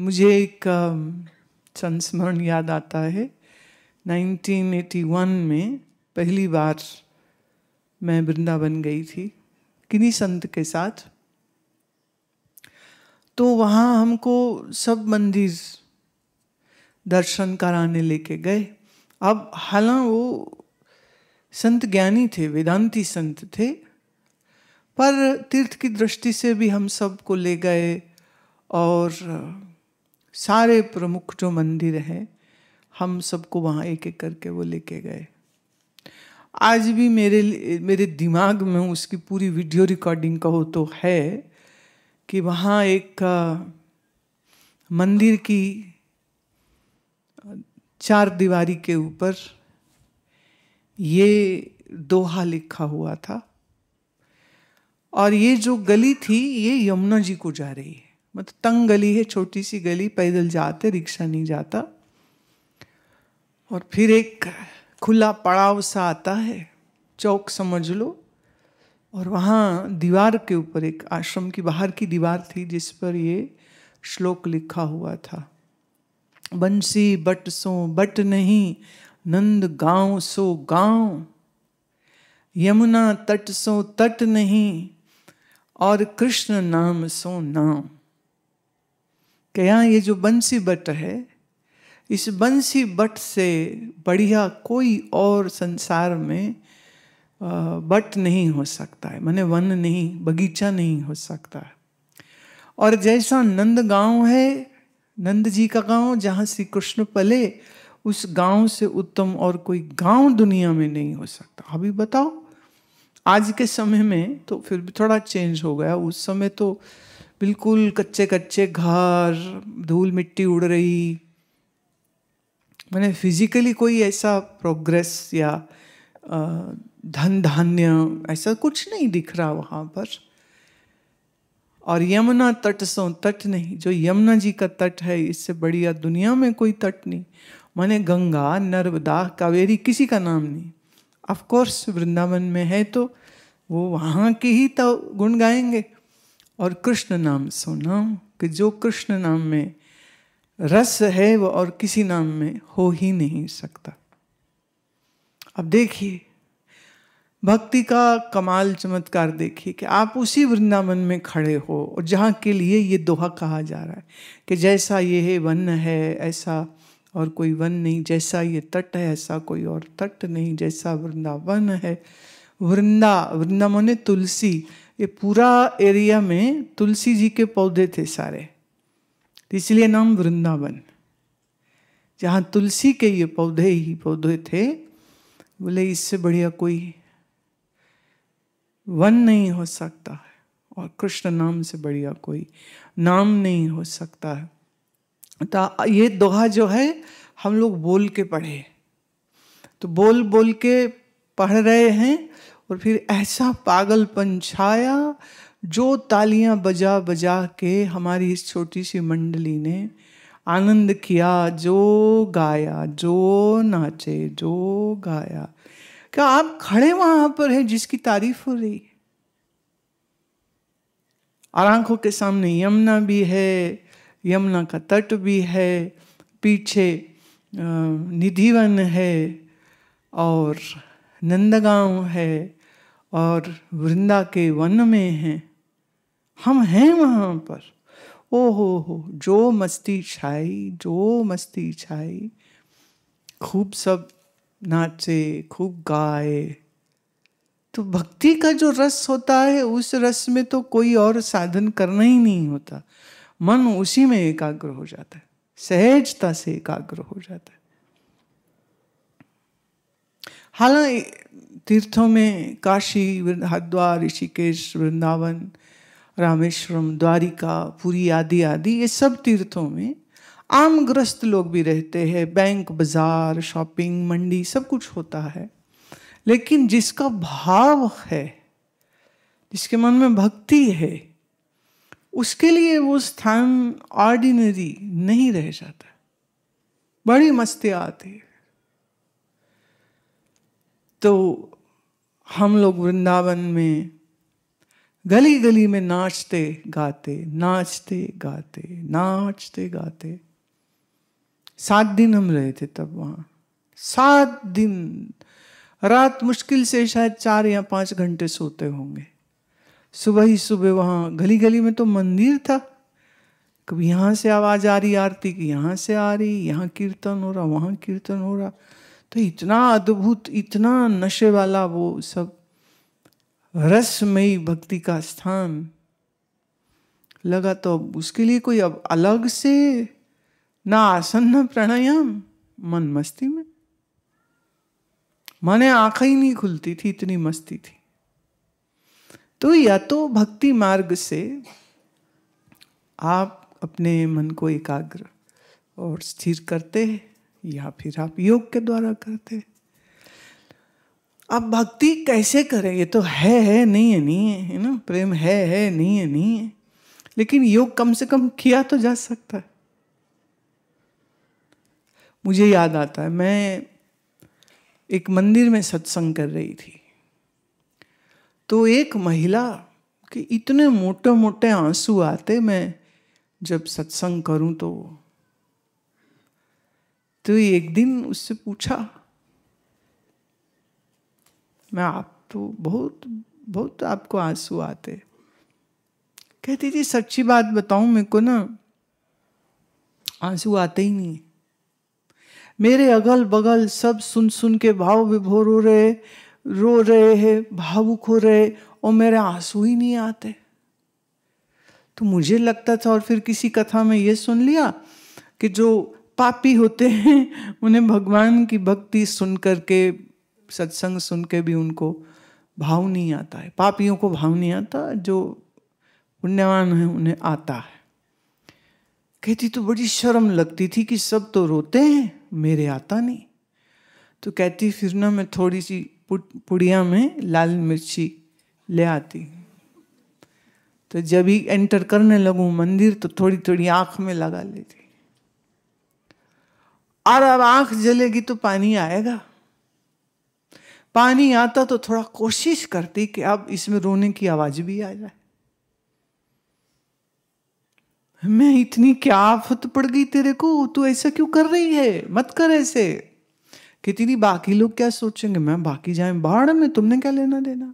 मुझे एक संस्मरण याद आता है 1981 में पहली बार मैं वृंदावन गई थी किन्हीं संत के साथ तो वहाँ हमको सब मंदिर दर्शन कराने लेके गए अब हालां वो संत ज्ञानी थे वेदांती संत थे पर तीर्थ की दृष्टि से भी हम सबको ले गए और सारे प्रमुख जो मंदिर हैं हम सबको वहाँ एक एक करके वो लेके गए आज भी मेरे मेरे दिमाग में उसकी पूरी वीडियो रिकॉर्डिंग कहो तो है कि वहाँ एक मंदिर की चार दीवारी के ऊपर ये दोहा लिखा हुआ था और ये जो गली थी ये यमुना जी को जा रही है मतलब तंग गली है छोटी सी गली पैदल जाते रिक्शा नहीं जाता और फिर एक खुला पड़ाव सा आता है चौक समझ लो और वहाँ दीवार के ऊपर एक आश्रम की बाहर की दीवार थी जिस पर ये श्लोक लिखा हुआ था बंसी बट सो बट नहीं नंद गांव सो गांव यमुना तट सो तट नहीं और कृष्ण नाम सो नाम कि यहाँ ये जो बंसी बट है इस बंसी बट से बढ़िया कोई और संसार में बट नहीं हो सकता है मैंने वन नहीं बगीचा नहीं हो सकता है और जैसा नंद गांव है नंद जी का गांव जहाँ श्री कृष्ण पले उस गांव से उत्तम और कोई गांव दुनिया में नहीं हो सकता अभी बताओ आज के समय में तो फिर भी थोड़ा चेंज हो गया उस समय तो बिल्कुल कच्चे कच्चे घर धूल मिट्टी उड़ रही मैंने फिजिकली कोई ऐसा प्रोग्रेस या धन धान्य ऐसा कुछ नहीं दिख रहा वहाँ पर और यमुना तट सो तट नहीं जो यमुना जी का तट है इससे बढ़िया दुनिया में कोई तट नहीं मैंने गंगा नर्मदा कावेरी किसी का नाम नहीं ऑफ कोर्स वृंदावन में है तो वो वहाँ के ही तो गुण गाएंगे और कृष्ण नाम सुना कि जो कृष्ण नाम में रस है वो और किसी नाम में हो ही नहीं सकता अब देखिए भक्ति का कमाल चमत्कार देखिए कि आप उसी वृंदावन में खड़े हो और जहाँ के लिए ये दोहा कहा जा रहा है कि जैसा ये है वन है ऐसा और कोई वन नहीं जैसा ये तट है ऐसा कोई और तट नहीं जैसा वृंदावन है वृंदा वृंदावन तुलसी ये पूरा एरिया में तुलसी जी के पौधे थे सारे इसलिए नाम वृंदावन जहाँ तुलसी के ये पौधे ही पौधे थे बोले इससे बढ़िया कोई वन नहीं हो सकता है और कृष्ण नाम से बढ़िया कोई नाम नहीं हो सकता है तो ये दोहा जो है हम लोग बोल के पढ़े तो बोल बोल के पढ़ रहे हैं और फिर ऐसा पागलपन छाया जो तालियां बजा बजा के हमारी इस छोटी सी मंडली ने आनंद किया जो गाया जो नाचे जो गाया क्या आप खड़े वहां पर हैं जिसकी तारीफ हो रही और आंखों के सामने यमुना भी है यमुना का तट भी है पीछे निधिवन है और नंदगांव है और वृंदा के वन में हैं हम हैं वहाँ पर ओ हो हो जो मस्ती छाई जो मस्ती छाई खूब सब नाचे खूब गाए तो भक्ति का जो रस होता है उस रस में तो कोई और साधन करना ही नहीं होता मन उसी में एकाग्र हो जाता है सहजता से एकाग्र हो जाता है हालांकि तीर्थों में काशी हरिद्वार ऋषिकेश वृंदावन रामेश्वरम द्वारिका पुरी आदि आदि ये सब तीर्थों में आम ग्रस्त लोग भी रहते हैं बैंक बाजार शॉपिंग मंडी सब कुछ होता है लेकिन जिसका भाव है जिसके मन में भक्ति है उसके लिए वो स्थान ऑर्डिनरी नहीं रह जाता बड़ी मस्ती आती है तो हम लोग वृंदावन में गली गली में नाचते गाते नाचते गाते नाचते गाते सात दिन हम रहे थे तब वहाँ सात दिन रात मुश्किल से शायद चार या पाँच घंटे सोते होंगे सुबह ही सुबह वहाँ गली गली में तो मंदिर था कभी यहाँ से आवाज़ आ रही आरती की यहाँ से आ रही यहाँ कीर्तन हो रहा वहाँ कीर्तन हो रहा तो इतना अद्भुत इतना नशे वाला वो सब रसमयी भक्ति का स्थान लगा तो अब उसके लिए कोई अब अलग से ना आसन ना प्राणायाम मन मस्ती में माने आंखें ही नहीं खुलती थी इतनी मस्ती थी तो या तो भक्ति मार्ग से आप अपने मन को एकाग्र और स्थिर करते हैं या फिर आप योग के द्वारा करते अब भक्ति कैसे करें ये तो है है नहीं है नहीं है है ना प्रेम है है नहीं है नहीं है लेकिन योग कम से कम किया तो जा सकता है मुझे याद आता है मैं एक मंदिर में सत्संग कर रही थी तो एक महिला के इतने मोटे मोटे आंसू आते मैं जब सत्संग करूं तो तो एक दिन उससे पूछा मैं आप तो बहुत बहुत आपको आंसू आते कहती थी सच्ची बात बताऊं मेरे को ना आंसू आते ही नहीं मेरे अगल बगल सब सुन सुन के भाव विभोर हो रहे रो रहे हैं भावुक हो रहे और मेरे आंसू ही नहीं आते तो मुझे लगता था और फिर किसी कथा में ये सुन लिया कि जो पापी होते हैं उन्हें भगवान की भक्ति सुन करके सत्संग सुन के भी उनको भाव नहीं आता है पापियों को भाव नहीं आता जो पुण्यवान है उन्हें आता है कहती तो बड़ी शर्म लगती थी कि सब तो रोते हैं मेरे आता नहीं तो कहती फिर ना मैं थोड़ी सी पुड़िया में लाल मिर्ची ले आती तो जब ही एंटर करने लगूं मंदिर तो थोड़ी थोड़ी आँख में लगा लेती और अब आंख जलेगी तो पानी आएगा पानी आता तो थोड़ा कोशिश करती कि अब इसमें रोने की आवाज भी आ जाए मैं इतनी क्या आफत पड़ गई तेरे को तू ऐसा क्यों कर रही है मत कर ऐसे कि तेरी बाकी लोग क्या सोचेंगे मैं बाकी जाए बाढ़ में तुमने क्या लेना देना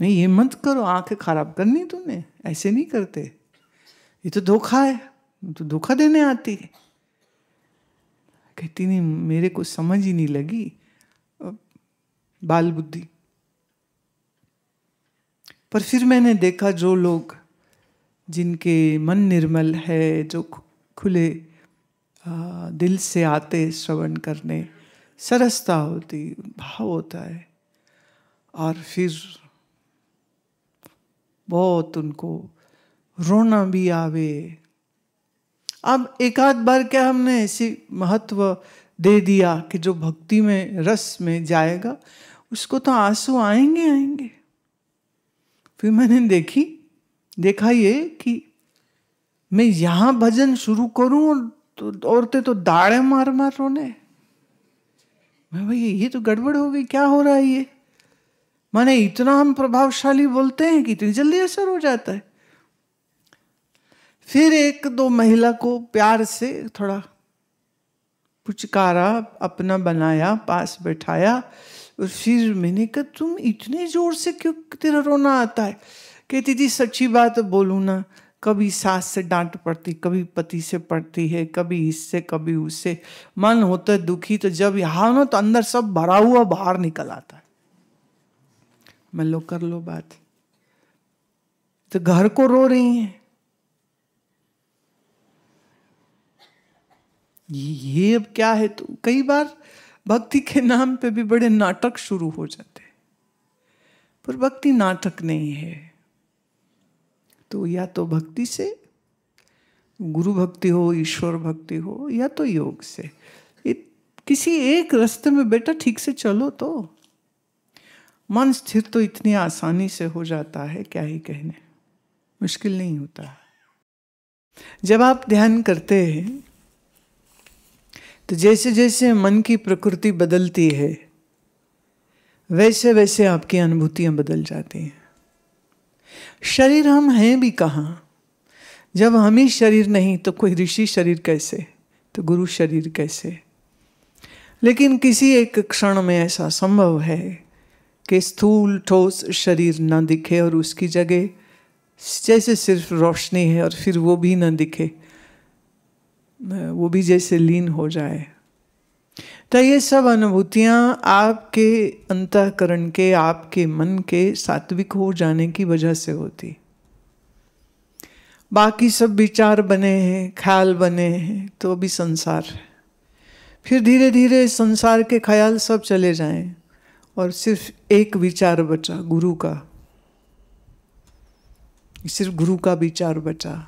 नहीं ये मत करो आंखें खराब करनी तूने ऐसे नहीं करते ये तो धोखा है तो धोखा देने आती है कहती नहीं मेरे को समझ ही नहीं लगी बाल बुद्धि पर फिर मैंने देखा जो लोग जिनके मन निर्मल है जो खुले दिल से आते श्रवण करने सरसता होती भाव होता है और फिर बहुत उनको रोना भी आवे अब एक आध बार क्या हमने ऐसी महत्व दे दिया कि जो भक्ति में रस में जाएगा उसको तो आंसू आएंगे आएंगे फिर मैंने देखी देखा ये कि मैं यहां भजन शुरू करूँ और तो औरतें तो दाड़े मार मार रोने मैं भाई ये तो गड़बड़ हो गई क्या हो रहा है ये माने इतना हम प्रभावशाली बोलते हैं कि इतनी जल्दी असर हो जाता है फिर एक दो महिला को प्यार से थोड़ा पुचकारा अपना बनाया पास बैठाया और फिर मैंने कहा तुम इतने जोर से क्यों तेरा रोना आता है कहती थी सच्ची बात बोलूँ ना कभी सास से डांट पड़ती कभी पति से पड़ती है कभी इससे कभी उससे मन होता है दुखी तो जब यहाँ ना तो अंदर सब भरा हुआ बाहर निकल आता है मैं लो कर लो बात तो घर को रो रही है ये अब क्या है तो कई बार भक्ति के नाम पे भी बड़े नाटक शुरू हो जाते पर भक्ति नाटक नहीं है तो या तो भक्ति से गुरु भक्ति हो ईश्वर भक्ति हो या तो योग से किसी एक रास्ते में बेटा ठीक से चलो तो मन स्थिर तो इतनी आसानी से हो जाता है क्या ही कहने मुश्किल नहीं होता जब आप ध्यान करते हैं तो जैसे जैसे मन की प्रकृति बदलती है वैसे वैसे आपकी अनुभूतियां बदल जाती हैं शरीर हम हैं भी कहाँ जब हम ही शरीर नहीं तो कोई ऋषि शरीर कैसे तो गुरु शरीर कैसे लेकिन किसी एक क्षण में ऐसा संभव है कि स्थूल ठोस शरीर ना दिखे और उसकी जगह जैसे सिर्फ रोशनी है और फिर वो भी ना दिखे वो भी जैसे लीन हो जाए तो ये सब अनुभूतियाँ आपके अंतकरण के आपके मन के सात्विक हो जाने की वजह से होती बाकी सब विचार बने हैं ख्याल बने हैं तो अभी संसार है फिर धीरे धीरे संसार के ख्याल सब चले जाएं और सिर्फ एक विचार बचा गुरु का सिर्फ गुरु का विचार बचा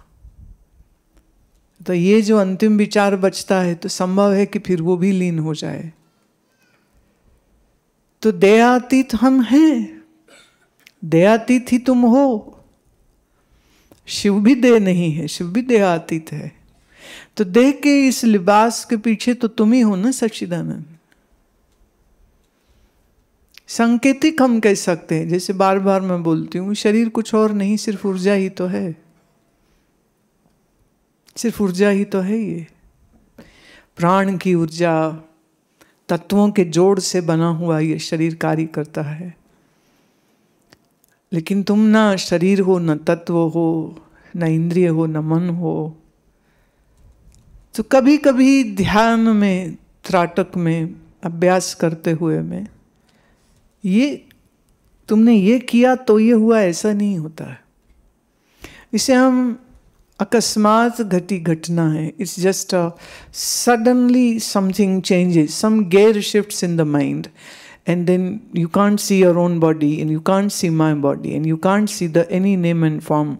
तो ये जो अंतिम विचार बचता है तो संभव है कि फिर वो भी लीन हो जाए तो दयातीत हम हैं दयातीत ही तुम हो शिव भी देह नहीं है शिव भी देहातीत है तो देह के इस लिबास के पीछे तो तुम ही हो ना सच्चिदानंद संकेतिक हम कह सकते हैं जैसे बार बार मैं बोलती हूँ शरीर कुछ और नहीं सिर्फ ऊर्जा ही तो है सिर्फ ऊर्जा ही तो है ये प्राण की ऊर्जा तत्वों के जोड़ से बना हुआ ये शरीर कार्य करता है लेकिन तुम ना शरीर हो न तत्व हो न इंद्रिय हो न मन हो तो कभी कभी ध्यान में त्राटक में अभ्यास करते हुए में ये तुमने ये किया तो ये हुआ ऐसा नहीं होता है इसे हम अकस्मात घटी घटना है it's just a suddenly something changes some gear shift in the mind and then you can't see your own body and you can't see my body and you can't see the any name and form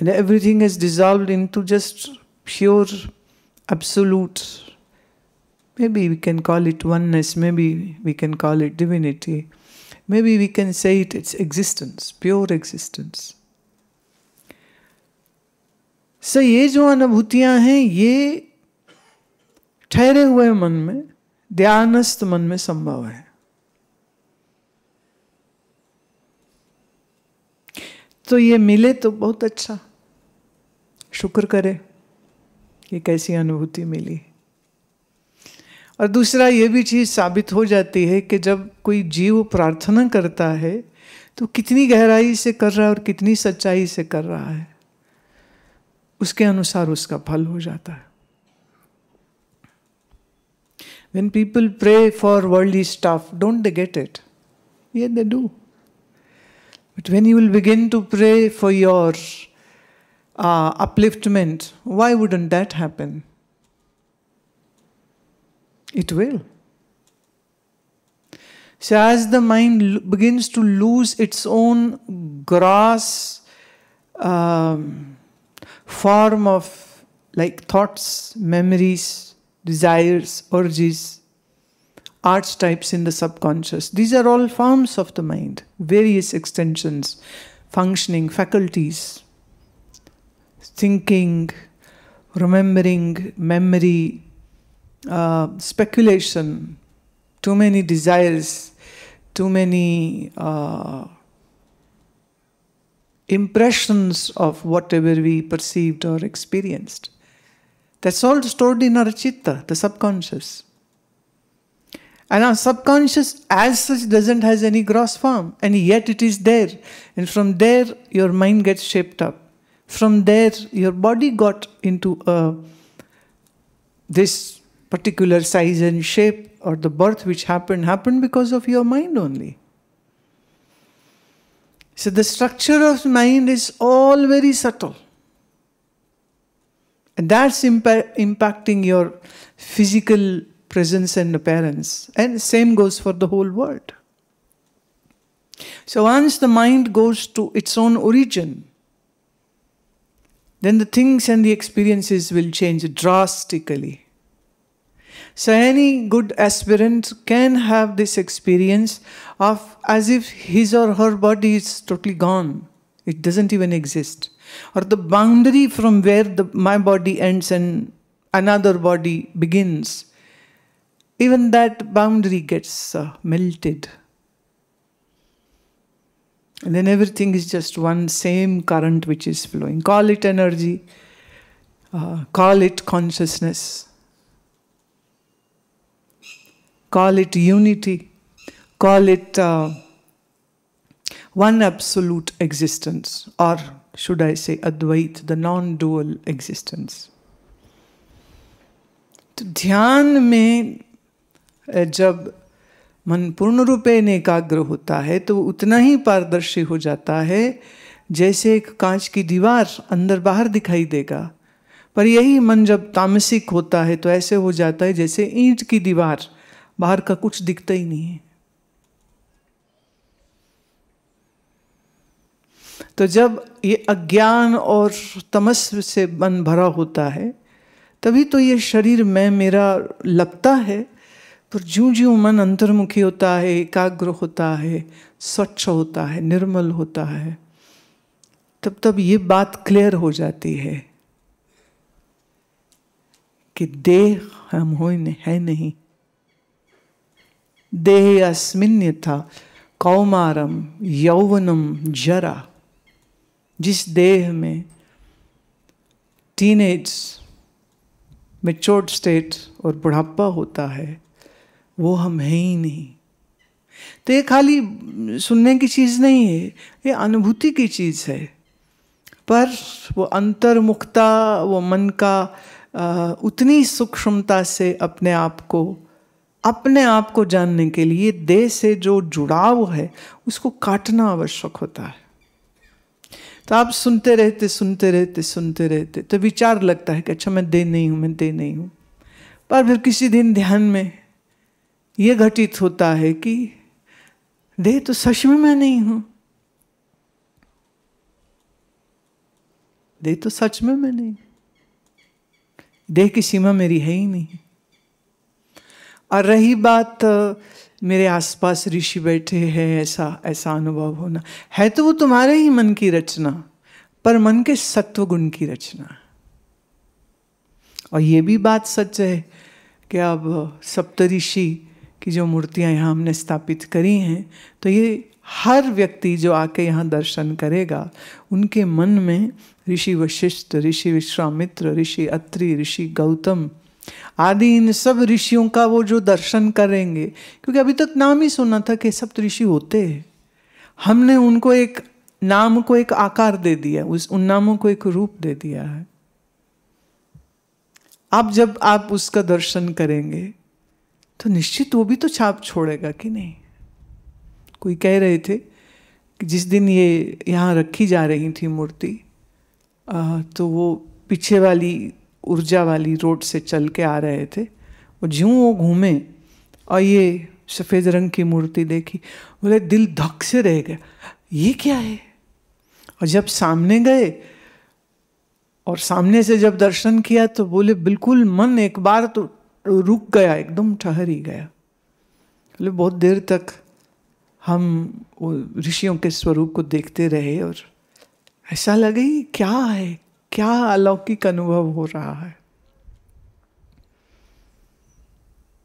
and everything is dissolve into just pure absolute maybe we can call it oneness maybe we can call it divinity maybe we can say it it's existence pure existence से ये जो अनुभूतियां हैं ये ठहरे हुए मन में ध्यानस्थ मन में संभव है तो ये मिले तो बहुत अच्छा शुक्र करे कि कैसी अनुभूति मिली और दूसरा ये भी चीज़ साबित हो जाती है कि जब कोई जीव प्रार्थना करता है तो कितनी गहराई से कर रहा है और कितनी सच्चाई से कर रहा है उसके अनुसार उसका फल हो जाता है when people pray for world stuff don't they get it ये they do but when you will begin to pray for your upliftment why wouldn't that happen it will so as the mind begins to lose its own gross form of like thoughts, memories, desires, urges, archetypes in the subconscious. These are all forms of the mind, various extensions, functioning faculties, thinking, remembering, memory, uh, speculation, too many desires, too many. Uh, impressions of whatever we perceived or experienced. That's all stored in our chitta, the subconscious. And our subconscious as such doesn't has any gross form, and yet it is there. And from there, your mind gets shaped up. From there, your body got into a, this particular size and shape, or the birth which happened, happened because of your mind only. So the structure of mind is all very subtle. And that's impa- impacting your physical presence and appearance. And same goes for the whole world. So once the mind goes to its own origin, then the things and the experiences will change drastically. So any good aspirant can have this experience of as if his or her body is totally gone. It doesn't even exist. Or the boundary from where the, my body ends and another body begins. Even that boundary gets uh, melted. And then everything is just one same current which is flowing. Call it energy, uh, call it consciousness. call it unity, call it uh, one absolute existence, or should I say Advait, the non dual existence. तो ध्यान में जब मन पूर्ण रूपे एकाग्र होता है तो उतना ही पारदर्शी हो जाता है जैसे एक कांच की दीवार अंदर बाहर दिखाई देगा पर यही मन जब तामसिक होता है तो ऐसे हो जाता है जैसे ईंट की दीवार बाहर का कुछ दिखता ही नहीं है तो जब ये अज्ञान और तमस से मन भरा होता है तभी तो ये शरीर मैं मेरा लगता है पर ज्यों ज्यों मन अंतर्मुखी होता है एकाग्र होता है स्वच्छ होता है निर्मल होता है तब तब ये बात क्लियर हो जाती है कि देह हम हो है नहीं देहे अस्मिन्यथा कौमारम यौवनम जरा जिस देह में टीनेज मेचोर्ड स्टेट और बुढ़ापा होता है वो हम हैं ही नहीं तो ये खाली सुनने की चीज़ नहीं है ये अनुभूति की चीज़ है पर वो अंतर्मुखता वो मन का उतनी सूक्ष्मता से अपने आप को अपने आप को जानने के लिए देह से जो जुड़ाव है उसको काटना आवश्यक होता है तो आप सुनते रहते सुनते रहते सुनते रहते तो विचार लगता है कि अच्छा मैं दे नहीं हूं मैं दे नहीं हूं पर फिर किसी दिन ध्यान में यह घटित होता है कि दे तो सच में मैं नहीं हूं दे तो सच में मैं नहीं देह की सीमा मेरी है ही नहीं और रही बात मेरे आसपास ऋषि बैठे हैं ऐसा ऐसा अनुभव होना है तो वो तुम्हारे ही मन की रचना पर मन के सत्व गुण की रचना और ये भी बात सच है कि अब सप्तऋषि की जो मूर्तियाँ यहाँ हमने स्थापित करी हैं तो ये हर व्यक्ति जो आके यहाँ दर्शन करेगा उनके मन में ऋषि वशिष्ठ ऋषि विश्वामित्र ऋषि अत्रि ऋषि गौतम आदि इन सब ऋषियों का वो जो दर्शन करेंगे क्योंकि अभी तक नाम ही सुना था कि सब ऋषि होते हैं हमने उनको एक नाम को एक आकार दे दिया उस उन नामों को एक रूप दे दिया है आप जब आप उसका दर्शन करेंगे तो निश्चित वो भी तो छाप छोड़ेगा कि नहीं कोई कह रहे थे कि जिस दिन ये यहाँ रखी जा रही थी मूर्ति तो वो पीछे वाली ऊर्जा वाली रोड से चल के आ रहे थे वो ज्यों वो घूमे और ये सफ़ेद रंग की मूर्ति देखी बोले दिल धक से रह गया ये क्या है और जब सामने गए और सामने से जब दर्शन किया तो बोले बिल्कुल मन एक बार तो रुक गया एकदम ठहर ही गया बोले बहुत देर तक हम ऋषियों के स्वरूप को देखते रहे और ऐसा लगे क्या है क्या अलौकिक अनुभव हो रहा है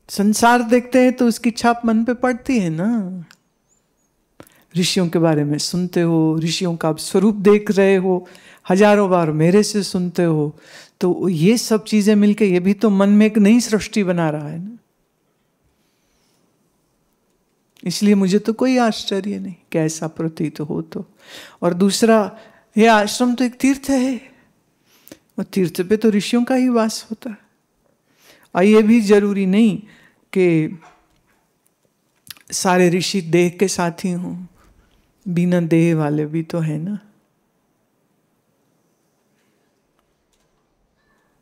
संसार देखते हैं तो उसकी छाप मन पे पड़ती है ना ऋषियों के बारे में सुनते हो ऋषियों का आप स्वरूप देख रहे हो हजारों बार मेरे से सुनते हो तो ये सब चीजें मिलके ये भी तो मन में एक नई सृष्टि बना रहा है ना इसलिए मुझे तो कोई आश्चर्य नहीं कैसा प्रतीत हो तो और दूसरा ये आश्रम तो एक तीर्थ है और तीर्थ पे तो ऋषियों का ही वास होता है और ये भी जरूरी नहीं कि सारे ऋषि देह के साथ ही हों बिना देह वाले भी तो है ना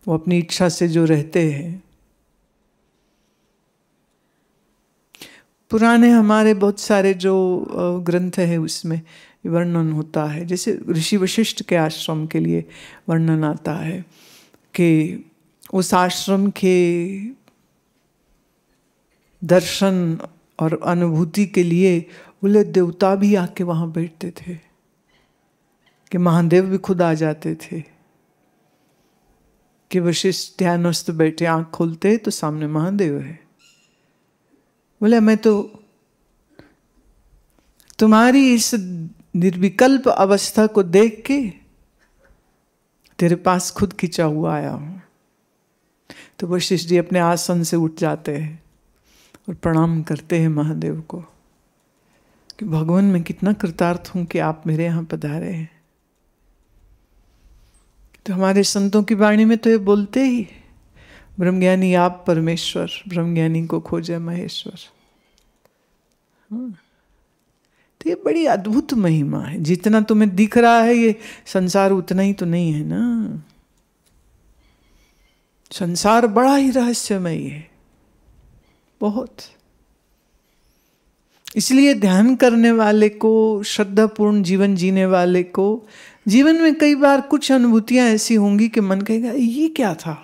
वो अपनी इच्छा से जो रहते हैं पुराने हमारे बहुत सारे जो ग्रंथ है उसमें वर्णन होता है जैसे ऋषि वशिष्ठ के आश्रम के लिए वर्णन आता है कि उस आश्रम के दर्शन और अनुभूति के लिए बोले देवता भी आके वहाँ बैठते थे कि महादेव भी खुद आ जाते थे कि वशिष्ठ ध्यानस्थ बैठे आंख खोलते तो सामने महादेव है बोले मैं तो तुम्हारी इस निर्विकल्प अवस्था को देख के तेरे पास खुद खिंचा हुआ आया हूं तो वशिष्ठ जी अपने आसन से उठ जाते हैं और प्रणाम करते हैं महादेव को कि भगवान मैं कितना कृतार्थ हूं कि आप मेरे यहां पधारे हैं तो हमारे संतों की वाणी में तो ये बोलते ही ब्रह्मज्ञानी आप परमेश्वर ब्रह्मज्ञानी को खोजे महेश्वर हाँ तो ये बड़ी अद्भुत महिमा है जितना तुम्हें दिख रहा है ये संसार उतना ही तो नहीं है ना संसार बड़ा ही रहस्यमय है बहुत इसलिए ध्यान करने वाले को श्रद्धापूर्ण जीवन जीने वाले को जीवन में कई बार कुछ अनुभूतियां ऐसी होंगी कि मन कहेगा ये क्या था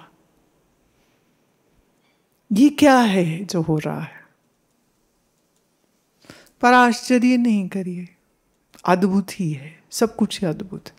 ये क्या है जो हो रहा है पर आश्चर्य नहीं करिए अद्भुत ही है सब कुछ ही अद्भुत